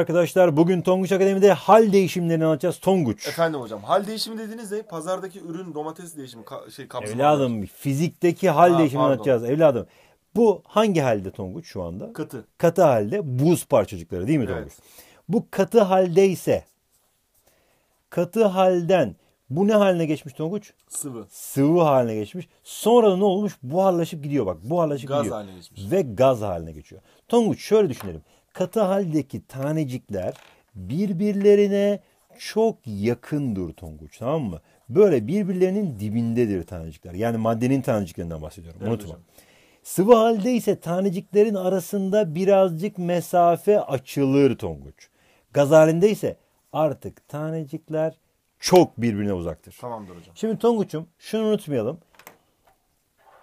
Arkadaşlar bugün Tonguç Akademi'de hal değişimlerini anlatacağız. Tonguç. Efendim hocam hal değişimi dediğiniz ne? Pazardaki ürün domates değişimi ka- şey kapsamı. Evladım olarak. fizikteki hal ha, değişimini pardon. anlatacağız evladım. Bu hangi halde Tonguç şu anda? Katı. Katı halde buz parçacıkları değil mi Tonguç? Bu katı halde ise katı halden bu ne haline geçmiş Tonguç? Sıvı. Sıvı haline geçmiş. Sonra ne olmuş? Buharlaşıp gidiyor bak. Buharlaşıp gaz gidiyor. Gaz haline geçmiş. Ve gaz haline geçiyor. Tonguç şöyle düşünelim katı haldeki tanecikler birbirlerine çok yakındır Tonguç tamam mı? Böyle birbirlerinin dibindedir tanecikler. Yani maddenin taneciklerinden bahsediyorum. Evet, unutma. Hocam. Sıvı halde ise taneciklerin arasında birazcık mesafe açılır Tonguç. Gaz halinde ise artık tanecikler çok birbirine uzaktır. Tamamdır hocam. Şimdi Tonguç'um şunu unutmayalım.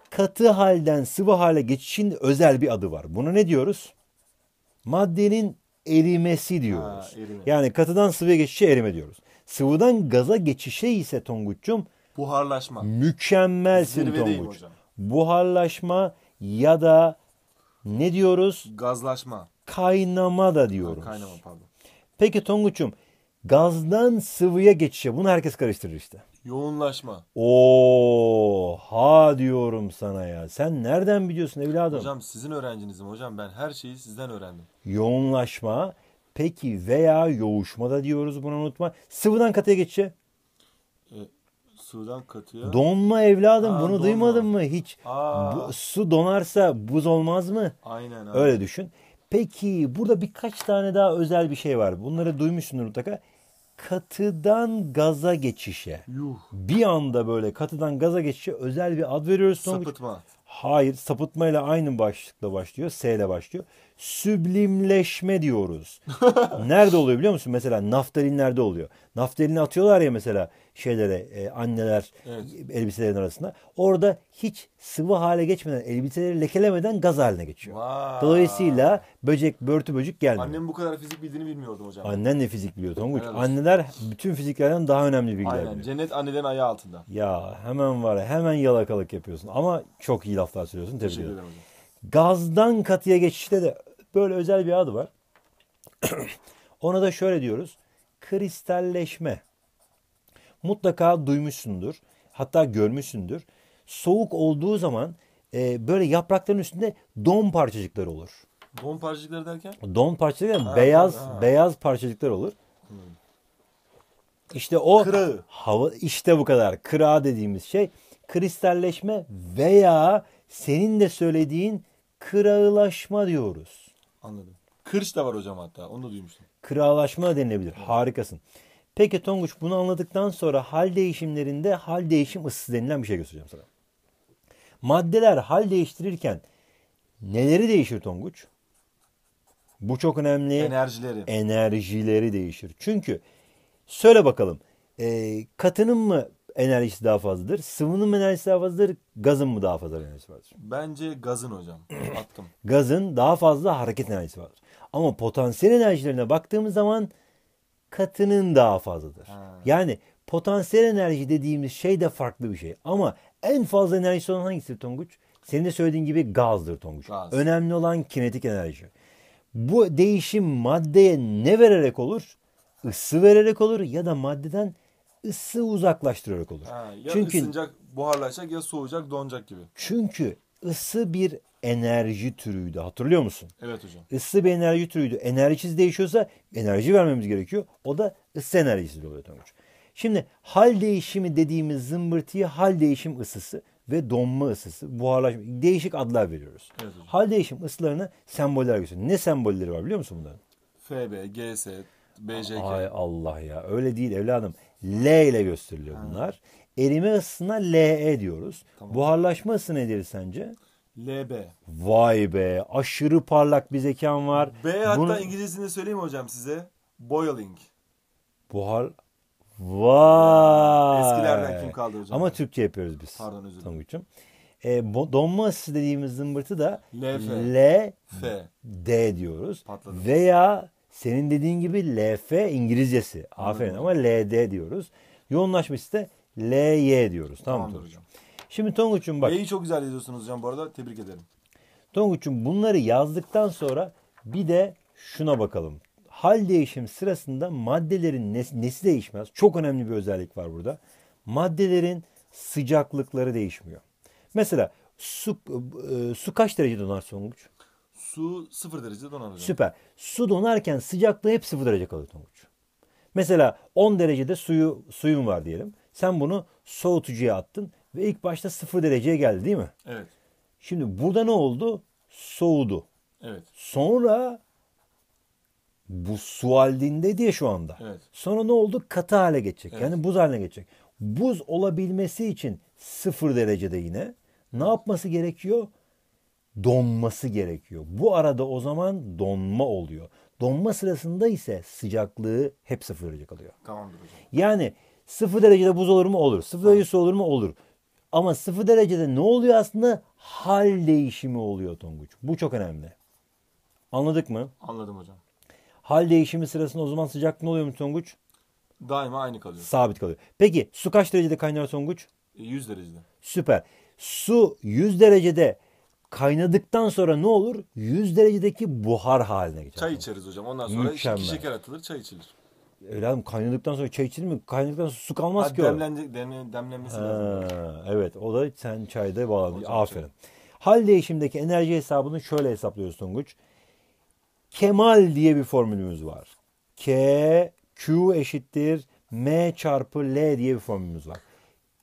Katı halden sıvı hale geçişin özel bir adı var. Bunu ne diyoruz? maddenin erimesi diyoruz. Ha, erime. Yani katıdan sıvıya geçişe erime diyoruz. Sıvıdan gaza geçişe ise Tonguç'cum buharlaşma. Mükemmelsin Zirvedeyim Tonguç. Hocam. Buharlaşma ya da ne diyoruz? Gazlaşma. Kaynama da diyoruz. Ha, kaynama pardon. Peki Tonguç'um gazdan sıvıya geçişe bunu herkes karıştırır işte. Yoğunlaşma. Oo, ha diyorum sana ya. Sen nereden biliyorsun evladım? Hocam sizin öğrencinizim hocam. Ben her şeyi sizden öğrendim. Yoğunlaşma. Peki veya yoğuşma da diyoruz bunu unutma. Sıvıdan katıya geçe. E, sıvıdan katıya. Donma evladım Aa, bunu donma. duymadın mı hiç? Bu, su donarsa buz olmaz mı? Aynen. Abi. Öyle düşün. Peki burada birkaç tane daha özel bir şey var. Bunları duymuşsundur mutlaka katıdan gaza geçişe. Yuh. Bir anda böyle katıdan gaza geçişe özel bir ad veriyoruz. Sapıtma. Hayır sapıtmayla aynı başlıkla başlıyor. S ile başlıyor süblimleşme diyoruz. Nerede oluyor biliyor musun? Mesela naftalinlerde oluyor. Naftalini atıyorlar ya mesela şeylere e, anneler evet. elbiselerin arasında. Orada hiç sıvı hale geçmeden elbiseleri lekelemeden gaz haline geçiyor. Vay. Dolayısıyla böcek börtü böcek gelmiyor. Annem bu kadar fizik bildiğini bilmiyordum hocam. Annen de fizik biliyor Tonguç. Anneler bütün fiziklerden daha önemli bilgiler Aynen. biliyor. Cennet annelerin ayağı altında. Ya hemen var hemen yalakalık yapıyorsun. Ama çok iyi laflar söylüyorsun. Tebrik ederim. Gazdan katıya geçişte de Böyle özel bir adı var. Ona da şöyle diyoruz. Kristalleşme. Mutlaka duymuşsundur. Hatta görmüşsündür. Soğuk olduğu zaman e, böyle yaprakların üstünde don parçacıkları olur. Don parçacıkları derken? Don parçacıkları ha, beyaz ha. beyaz parçacıklar olur. Hmm. İşte o Kırağı. hava işte bu kadar. Kıra dediğimiz şey kristalleşme veya senin de söylediğin kırağılaşma diyoruz. Anladım. Kırç da var hocam hatta. Onu da duymuştum. Kıralaşma denilebilir. Harikasın. Peki Tonguç bunu anladıktan sonra hal değişimlerinde hal değişim ısısı denilen bir şey göstereceğim sana. Maddeler hal değiştirirken neleri değişir Tonguç? Bu çok önemli. Enerjileri. Enerjileri değişir. Çünkü söyle bakalım e, katının mı enerjisi daha fazladır? Sıvının mı enerjisi daha fazladır? Gazın mı daha fazla enerjisi vardır? Bence gazın hocam. Attım. gazın daha fazla hareket enerjisi vardır. Ama potansiyel enerjilerine baktığımız zaman katının daha fazladır. Ha. Yani potansiyel enerji dediğimiz şey de farklı bir şey. Ama en fazla enerjisi olan hangisi Tonguç? Senin de söylediğin gibi gazdır Tonguç. Gaz. Önemli olan kinetik enerji. Bu değişim maddeye ne vererek olur? Isı vererek olur ya da maddeden ısı uzaklaştırarak olur. Ha, ya çünkü, ısınacak, buharlaşacak ya soğuyacak, donacak gibi. Çünkü ısı bir enerji türüydü. Hatırlıyor musun? Evet hocam. Isı bir enerji türüydü. Enerjisi değişiyorsa enerji vermemiz gerekiyor. O da ısı enerjisi oluyor Tonguç. Şimdi hal değişimi dediğimiz zımbırtıyı hal değişim ısısı ve donma ısısı, buharlaşma değişik adlar veriyoruz. Evet hocam. Hal değişim ısılarını semboller gösteriyor. Ne sembolleri var biliyor musun bunların? FB, GS, BCK. Ay Allah ya öyle değil evladım. L ile gösteriliyor bunlar. Ha. Erime ısısına LE diyoruz. Tamam. Buharlaşma ısı nedir sence? LB. Vay be aşırı parlak bir zekan var. B hatta Bunu... İngilizcesini söyleyeyim hocam size. Boiling. Buhar. Vay. Eskilerden kim kaldı hocam? Ama Türkçe yapıyoruz biz. Pardon özür dilerim. Tamam, e, donma ısısı dediğimiz zımbırtı da LF. L, F. D diyoruz. Patladım. Veya senin dediğin gibi LF İngilizcesi. Aferin hmm. ama LD diyoruz. Yoğunlaşmış da LY diyoruz. Tamam, mı Tonguç'um? Şimdi Tonguç'um bak. L'yi çok güzel yazıyorsunuz hocam bu arada. Tebrik ederim. Tonguç'um bunları yazdıktan sonra bir de şuna bakalım. Hal değişim sırasında maddelerin nesi, nesi değişmez. Çok önemli bir özellik var burada. Maddelerin sıcaklıkları değişmiyor. Mesela su, e, su kaç derece donar Tonguç? Su sıfır derecede donar Süper. Su donarken sıcaklığı hep sıfır derece kalıyor Tonguç. Mesela 10 derecede suyu suyun var diyelim. Sen bunu soğutucuya attın ve ilk başta sıfır dereceye geldi değil mi? Evet. Şimdi burada ne oldu? Soğudu. Evet. Sonra bu su halinde diye şu anda. Evet. Sonra ne oldu? Katı hale geçecek. Evet. Yani buz haline geçecek. Buz olabilmesi için sıfır derecede yine ne yapması gerekiyor? donması gerekiyor. Bu arada o zaman donma oluyor. Donma sırasında ise sıcaklığı hep sıfır derece kalıyor. Tamamdır hocam. Yani sıfır derecede buz olur mu? Olur. Sıfır derece su olur mu? Olur. Ama sıfır derecede ne oluyor aslında? Hal değişimi oluyor Tonguç. Bu çok önemli. Anladık mı? Anladım hocam. Hal değişimi sırasında o zaman sıcaklık ne oluyor mu Tonguç? Daima aynı kalıyor. Sabit kalıyor. Peki su kaç derecede kaynar Tonguç? 100 e, derecede. Süper. Su 100 derecede Kaynadıktan sonra ne olur? 100 derecedeki buhar haline geçer. Çay içeriz hocam. Ondan sonra Mükemmel. iki şeker atılır, çay içilir. Öyle mi? Kaynadıktan sonra çay içilir mi? Kaynadıktan sonra su kalmaz ha, ki demlenecek, demle, demlenmesi ha, lazım. Evet. O da sen çayda bağlanmış. Aferin. Çay. Hal değişimdeki enerji hesabını şöyle hesaplıyoruz Tunguç. Kemal diye bir formülümüz var. K, Q eşittir M çarpı L diye bir formülümüz var.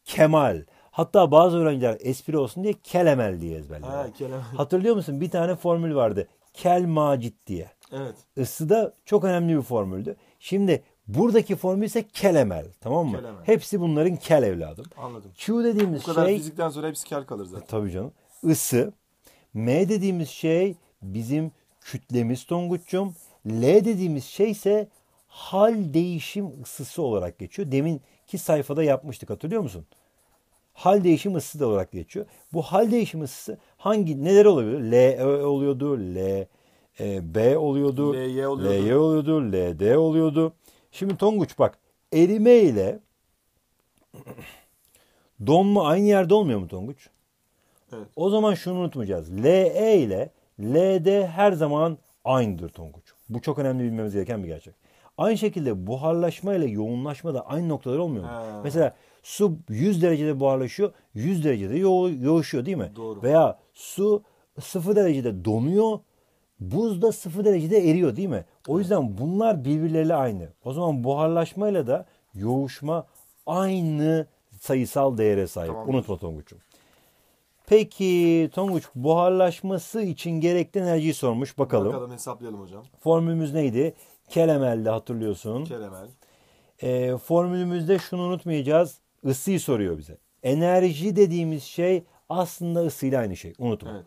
Kemal. Hatta bazı öğrenciler espri olsun diye kelemel diye ezberliyorlar. Ha, kelemel. Hatırlıyor musun? Bir tane formül vardı. Kel macit diye. Evet. Isı da çok önemli bir formüldü. Şimdi buradaki formül ise kelemel. Tamam mı? Kelemel. Hepsi bunların kel evladım. Anladım. Q dediğimiz şey... Bu kadar şey, fizikten sonra hepsi kel kalır zaten. E, tabii canım. Isı. M dediğimiz şey bizim kütlemiz Tonguç'cum. L dediğimiz şey ise hal değişim ısısı olarak geçiyor. Deminki sayfada yapmıştık hatırlıyor musun? hal değişim ısısı da olarak geçiyor. Bu hal değişim ısısı hangi neler oluyor? L e oluyordu, L e, B oluyordu, LY oluyordu, LY oluyordu, LD oluyordu. Şimdi Tonguç bak erime ile donma aynı yerde olmuyor mu Tonguç? Evet. O zaman şunu unutmayacağız. LE ile LD her zaman aynıdır Tonguç. Bu çok önemli bilmemiz gereken bir gerçek. Aynı şekilde buharlaşma ile yoğunlaşma da aynı noktalar olmuyor mu? Mesela Su 100 derecede buharlaşıyor, 100 derecede yo yoğuşuyor değil mi? Doğru. Veya su 0 derecede donuyor, buz da 0 derecede eriyor değil mi? O yüzden bunlar birbirleriyle aynı. O zaman buharlaşmayla da yoğuşma aynı sayısal değere sahip. Tamam. Unutma Tonguç'um. Peki Tonguç buharlaşması için gerekli enerjiyi sormuş. Bakalım. Bakalım hesaplayalım hocam. Formülümüz neydi? Kelemel'de hatırlıyorsun. Kelemel. E, formülümüzde şunu unutmayacağız ısıyı soruyor bize. Enerji dediğimiz şey aslında ısıyla aynı şey. Unutma. Evet.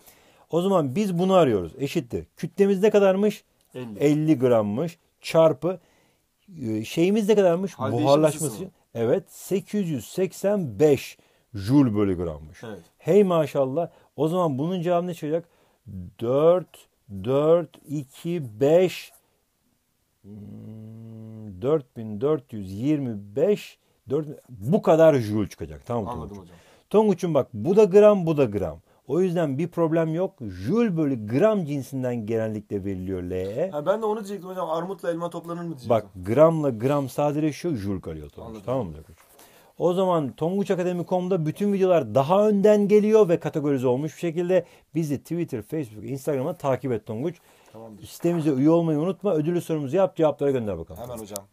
O zaman biz bunu arıyoruz. Eşittir. Kütlemiz ne kadarmış? 50, 50 grammış. Çarpı e, şeyimiz ne kadarmış? Halde Buharlaşması. Evet 885 jul bölü grammış. Evet. Hey maşallah. O zaman bunun cevabı ne çıkacak? 4 4 2 5 4425 4, bu kadar jül çıkacak. Tamam mı Anladım Tonguç? hocam. Tonguç'un bak bu da gram bu da gram. O yüzden bir problem yok. Jül bölü gram cinsinden genellikle veriliyor L'ye. Ha, ben de onu diyecektim hocam. Armutla elma toplanır mı diyecektim. Bak gramla gram sadeleşiyor. Jül kalıyor Tonguç. Anladım. Tamam mı Tonguç? O zaman tonguçakademi.com'da bütün videolar daha önden geliyor ve kategorize olmuş bir şekilde. Bizi Twitter, Facebook, Instagram'a takip et Tonguç. Tamamdır. Sitemize üye olmayı unutma. Ödülü sorumuzu yap, cevapları gönder bakalım. Hemen hocam.